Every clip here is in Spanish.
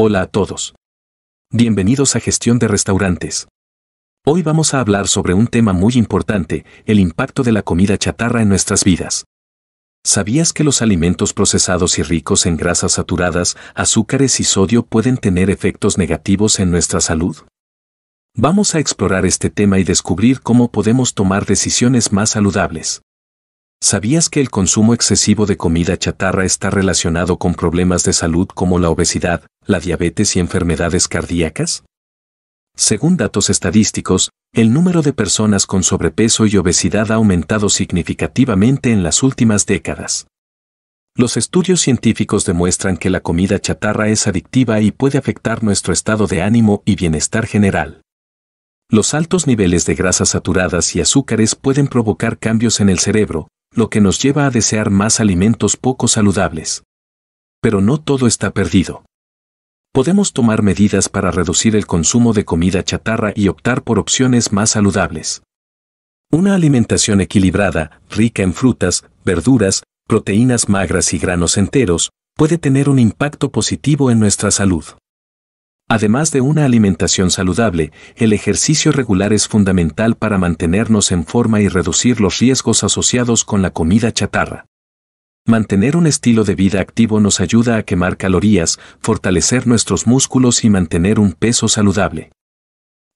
Hola a todos. Bienvenidos a Gestión de Restaurantes. Hoy vamos a hablar sobre un tema muy importante, el impacto de la comida chatarra en nuestras vidas. ¿Sabías que los alimentos procesados y ricos en grasas saturadas, azúcares y sodio pueden tener efectos negativos en nuestra salud? Vamos a explorar este tema y descubrir cómo podemos tomar decisiones más saludables. ¿Sabías que el consumo excesivo de comida chatarra está relacionado con problemas de salud como la obesidad, la diabetes y enfermedades cardíacas? Según datos estadísticos, el número de personas con sobrepeso y obesidad ha aumentado significativamente en las últimas décadas. Los estudios científicos demuestran que la comida chatarra es adictiva y puede afectar nuestro estado de ánimo y bienestar general. Los altos niveles de grasas saturadas y azúcares pueden provocar cambios en el cerebro, lo que nos lleva a desear más alimentos poco saludables. Pero no todo está perdido podemos tomar medidas para reducir el consumo de comida chatarra y optar por opciones más saludables. Una alimentación equilibrada, rica en frutas, verduras, proteínas magras y granos enteros, puede tener un impacto positivo en nuestra salud. Además de una alimentación saludable, el ejercicio regular es fundamental para mantenernos en forma y reducir los riesgos asociados con la comida chatarra. Mantener un estilo de vida activo nos ayuda a quemar calorías, fortalecer nuestros músculos y mantener un peso saludable.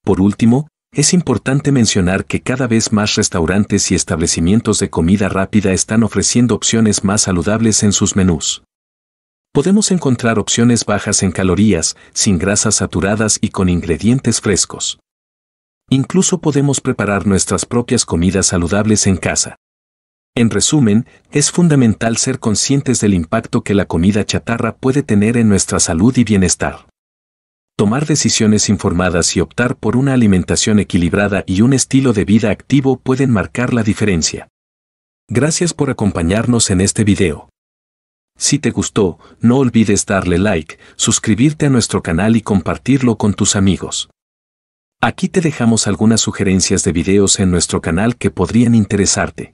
Por último, es importante mencionar que cada vez más restaurantes y establecimientos de comida rápida están ofreciendo opciones más saludables en sus menús. Podemos encontrar opciones bajas en calorías, sin grasas saturadas y con ingredientes frescos. Incluso podemos preparar nuestras propias comidas saludables en casa. En resumen, es fundamental ser conscientes del impacto que la comida chatarra puede tener en nuestra salud y bienestar. Tomar decisiones informadas y optar por una alimentación equilibrada y un estilo de vida activo pueden marcar la diferencia. Gracias por acompañarnos en este video. Si te gustó, no olvides darle like, suscribirte a nuestro canal y compartirlo con tus amigos. Aquí te dejamos algunas sugerencias de videos en nuestro canal que podrían interesarte.